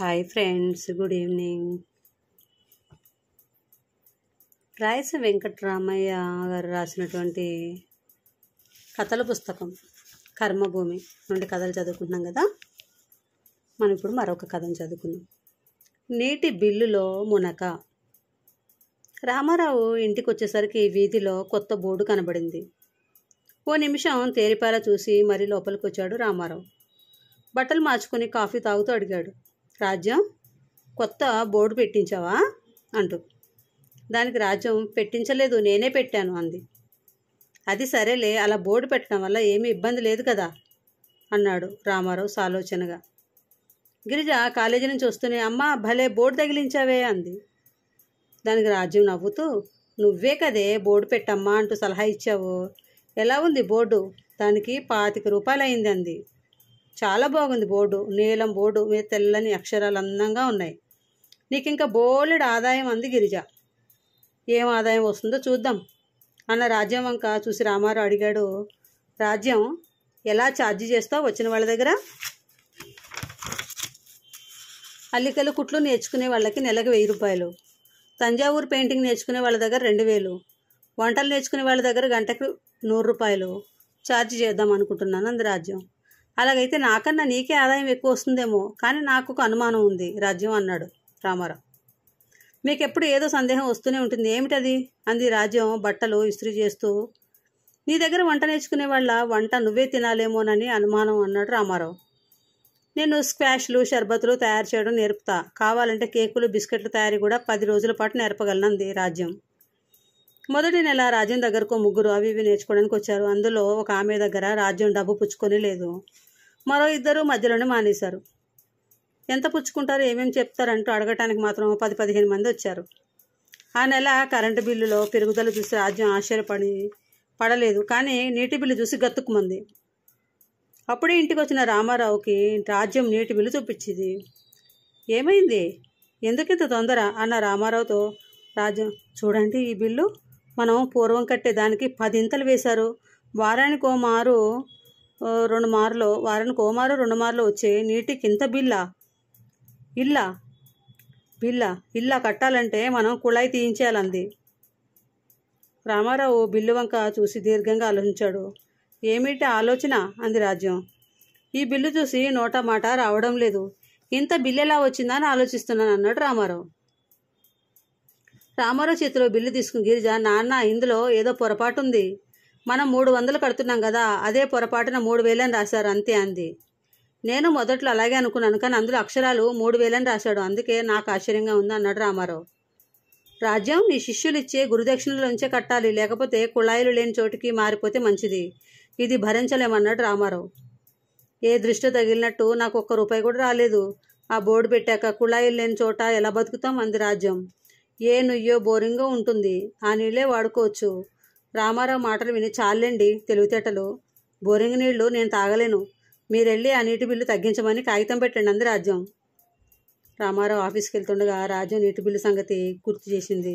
hi friends good evening Rayasa Venkataramayya garu రాసినటువంటి కథల పుస్తకం కర్మభూమి నుండి కథలు చదువుకుంటున్నాం కదా మనం ఇప్పుడు మరొక కథను చదువుకుందాం నీటి బిల్లులో మునక రామారావు ఇంటికి వచ్చేసరికి వీధిలో కొత్త బోర్డు కనబడింది ఓ నిమిషం తేరిపాల చూసి మరీ లోపలికి వచ్చాడు రామారావు బట్టలు మార్చుకుని కాఫీ తాగుతూ అడిగాడు రాజ్యం కొత్త బోర్డు పెట్టించావా అంటూ దానికి రాజ్యం పెట్టించలేదు నేనే పెట్టాను అంది అది సరేలే అలా బోర్డు పెట్టడం వల్ల ఏమీ ఇబ్బంది లేదు కదా అన్నాడు రామారావు సాలోచనగా గిరిజ కాలేజీ నుంచి వస్తూనే అమ్మ భలే బోర్డు తగిలించావే అంది దానికి రాజ్యం నవ్వుతూ నువ్వే కదే బోర్డు పెట్టమ్మా అంటూ సలహా ఇచ్చావు ఎలా ఉంది బోర్డు దానికి పాతిక రూపాయలు అయింది అంది చాలా బాగుంది బోర్డు నీలం బోర్డు మీద తెల్లని అక్షరాలు అందంగా ఉన్నాయి నీకు ఇంకా బోలెడు ఆదాయం అంది గిరిజ ఏం ఆదాయం వస్తుందో చూద్దాం అన్న రాజ్యం వంక చూసి రామారావు అడిగాడు రాజ్యం ఎలా ఛార్జ్ చేస్తావు వచ్చిన వాళ్ళ దగ్గర అల్లికలు కుట్లు నేర్చుకునే వాళ్ళకి నెలకు వెయ్యి రూపాయలు తంజావూరు పెయింటింగ్ నేర్చుకునే వాళ్ళ దగ్గర రెండు వేలు వంటలు నేర్చుకునే వాళ్ళ దగ్గర గంటకు నూరు రూపాయలు ఛార్జ్ చేద్దాం అనుకుంటున్నాను అంది రాజ్యం అలాగైతే నాకన్నా నీకే ఆదాయం ఎక్కువ వస్తుందేమో కానీ నాకు ఒక అనుమానం ఉంది రాజ్యం అన్నాడు రామారావు మీకు ఎప్పుడు ఏదో సందేహం వస్తూనే ఉంటుంది ఏమిటది అంది రాజ్యం బట్టలు ఇస్త్రీ చేస్తూ నీ దగ్గర వంట నేర్చుకునే వాళ్ళ వంట నువ్వే తినాలేమోనని అనుమానం అన్నాడు రామారావు నేను స్క్వాష్లు షర్బత్లు తయారు చేయడం నేర్పుతా కావాలంటే కేకులు బిస్కెట్లు తయారీ కూడా పది రోజుల పాటు నేర్పగలనంది రాజ్యం మొదటి నెల రాజ్యం దగ్గరకు ముగ్గురు అవి ఇవి నేర్చుకోవడానికి వచ్చారు అందులో ఒక ఆమె దగ్గర రాజ్యం డబ్బు పుచ్చుకొని లేదు మరో ఇద్దరు మధ్యలోనే మానేశారు ఎంత పుచ్చుకుంటారు ఏమేమి చెప్తారంటూ అడగటానికి మాత్రం పది పదిహేను మంది వచ్చారు ఆ నెల కరెంటు బిల్లులో పెరుగుదల చూసి రాజ్యం ఆశ్చర్యపడి పడలేదు కానీ నీటి బిల్లు చూసి గత్తుకుమంది అప్పుడే ఇంటికి వచ్చిన రామారావుకి రాజ్యం నీటి బిల్లు చూపించింది ఏమైంది ఎందుకింత తొందర అన్న రామారావుతో రాజ్యం చూడండి ఈ బిల్లు మనం పూర్వం కట్టే దానికి పదింతలు వేశారు వారానికి ఓ మారు రెండు మార్లు వారానికి ఓమారు రెండు మార్లు వచ్చే నీటికి ఇంత బిల్లా ఇల్లా బిల్లా ఇల్లా కట్టాలంటే మనం కుళాయి తీయించేయాలంది రామారావు బిల్లు వంక చూసి దీర్ఘంగా ఆలోచించాడు ఏమిటి ఆలోచన అంది రాజ్యం ఈ బిల్లు చూసి నోట మాట రావడం లేదు ఇంత బిల్లు ఎలా వచ్చిందని ఆలోచిస్తున్నాను అన్నాడు రామారావు రామారావు చేతిలో బిల్లు తీసుకుని గిరిజ నాన్న ఇందులో ఏదో పొరపాటు ఉంది మనం మూడు వందలు కడుతున్నాం కదా అదే పొరపాటున మూడు వేలని రాశారు అంతే అంది నేను మొదట్లో అలాగే అనుకున్నాను కానీ అందులో అక్షరాలు మూడు వేలని రాశాడు అందుకే నాకు ఆశ్చర్యంగా ఉంది అన్నాడు రామారావు రాజ్యం నీ శిష్యులిచ్చే గురుదక్షిణలోంచే కట్టాలి లేకపోతే కుళాయిలు లేని చోటికి మారిపోతే మంచిది ఇది భరించలేమన్నాడు రామారావు ఏ దృష్టి తగిలినట్టు నాకు ఒక్క రూపాయి కూడా రాలేదు ఆ బోర్డు పెట్టాక కుళాయిలు లేని చోట ఎలా బతుకుతాం అంది రాజ్యం ఏ నుయ్యో బోరింగో ఉంటుంది ఆ నీళ్ళే వాడుకోవచ్చు రామారావు మాటలు విని చాలండి తెలివితేటలు బోరింగ్ నీళ్లు నేను తాగలేను మీరెళ్ళి ఆ నీటి బిల్లు తగ్గించమని కాగితం పెట్టండి అంది రాజ్యం రామారావు ఆఫీస్కి వెళ్తుండగా రాజ్యం నీటి బిల్లు సంగతి గుర్తు చేసింది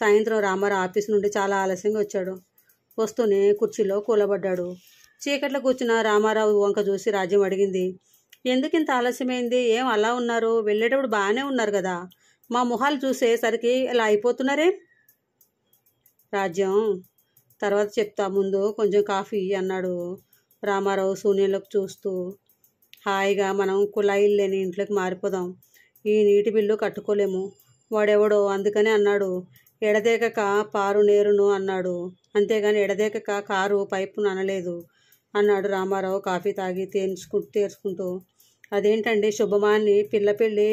సాయంత్రం రామారావు ఆఫీస్ నుండి చాలా ఆలస్యంగా వచ్చాడు వస్తూనే కుర్చీలో కూలబడ్డాడు చీకట్లో కూర్చున్న రామారావు వంక చూసి రాజ్యం అడిగింది ఎందుకు ఇంత ఆలస్యమైంది ఏం అలా ఉన్నారు వెళ్ళేటప్పుడు బాగానే ఉన్నారు కదా మా మొహాలు చూసేసరికి ఇలా అయిపోతున్నారే రాజ్యం తర్వాత చెప్తా ముందు కొంచెం కాఫీ అన్నాడు రామారావు శూన్యలకు చూస్తూ హాయిగా మనం కుళాయిలు లేని ఇంట్లోకి మారిపోదాం ఈ నీటి బిల్లు కట్టుకోలేము వాడెవడో అందుకని అన్నాడు ఎడదేకక పారు నేరును అన్నాడు అంతేగాని ఎడదేకక కారు పైపును అనలేదు అన్నాడు రామారావు కాఫీ తాగి తేర్చుకు తేర్చుకుంటూ అదేంటండి శుభమాన్ని పిల్ల పెళ్ళి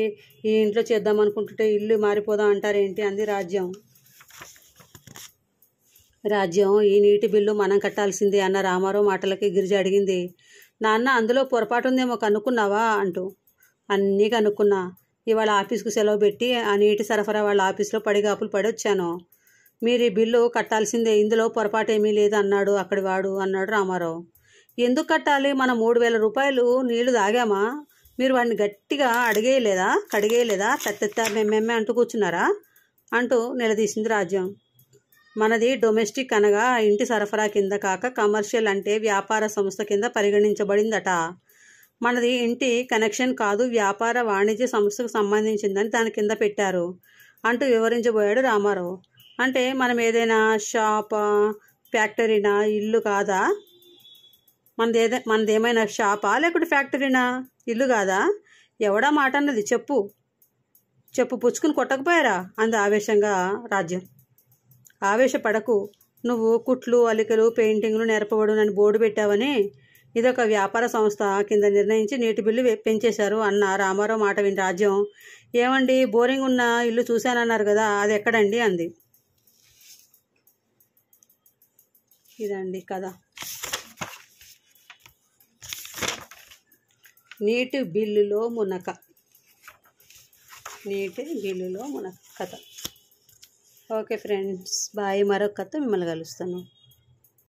ఈ ఇంట్లో చేద్దామనుకుంటుంటే ఇల్లు మారిపోదాం అంటారేంటి అంది రాజ్యం రాజ్యం ఈ నీటి బిల్లు మనం కట్టాల్సిందే అన్న రామారావు మాటలకి గిరిజ అడిగింది నాన్న అందులో పొరపాటుందేమో కనుక్కున్నావా అంటూ అన్నీ కనుక్కున్నా ఇవాళ ఆఫీస్కు సెలవు పెట్టి ఆ నీటి సరఫరా వాళ్ళ ఆఫీస్లో పడిగాపులు పడి వచ్చాను మీరు ఈ బిల్లు కట్టాల్సిందే ఇందులో పొరపాటు ఏమీ లేదు అన్నాడు అక్కడి వాడు అన్నాడు రామారావు ఎందుకు కట్టాలి మన మూడు వేల రూపాయలు నీళ్లు తాగామా మీరు వాడిని గట్టిగా అడిగేయలేదా కడిగేయలేదా తత్తెత్త మేమేమే అంటూ కూర్చున్నారా అంటూ నిలదీసింది రాజ్యం మనది డొమెస్టిక్ అనగా ఇంటి సరఫరా కింద కాక కమర్షియల్ అంటే వ్యాపార సంస్థ కింద పరిగణించబడిందట మనది ఇంటి కనెక్షన్ కాదు వ్యాపార వాణిజ్య సంస్థకు సంబంధించిందని దాని కింద పెట్టారు అంటూ వివరించబోయాడు రామారావు అంటే మనం ఏదైనా షాప్ ఫ్యాక్టరీనా ఇల్లు కాదా మనది ఏదే మనదేమైనా షాపా లేకుంటే ఫ్యాక్టరీనా ఇల్లు కాదా ఎవడా మాట అన్నది చెప్పు చెప్పు పుచ్చుకుని కొట్టకపోయారా అంది ఆవేశంగా రాజ్యం ఆవేశపడకు నువ్వు కుట్లు అలికలు పెయింటింగ్లు నేర్పబడు అని బోర్డు పెట్టావని ఇదొక వ్యాపార సంస్థ కింద నిర్ణయించి నీటి బిల్లు పెంచేశారు అన్న రామారావు మాట విని రాజ్యం ఏమండి బోరింగ్ ఉన్న ఇల్లు చూశానన్నారు కదా అది ఎక్కడండి అంది ఇదండి కథ నీటి బిల్లులో మునక నీటి బిల్లులో మునక కథ ఓకే ఫ్రెండ్స్ బాయ్ మరొక కథ మిమ్మల్ని కలుస్తాను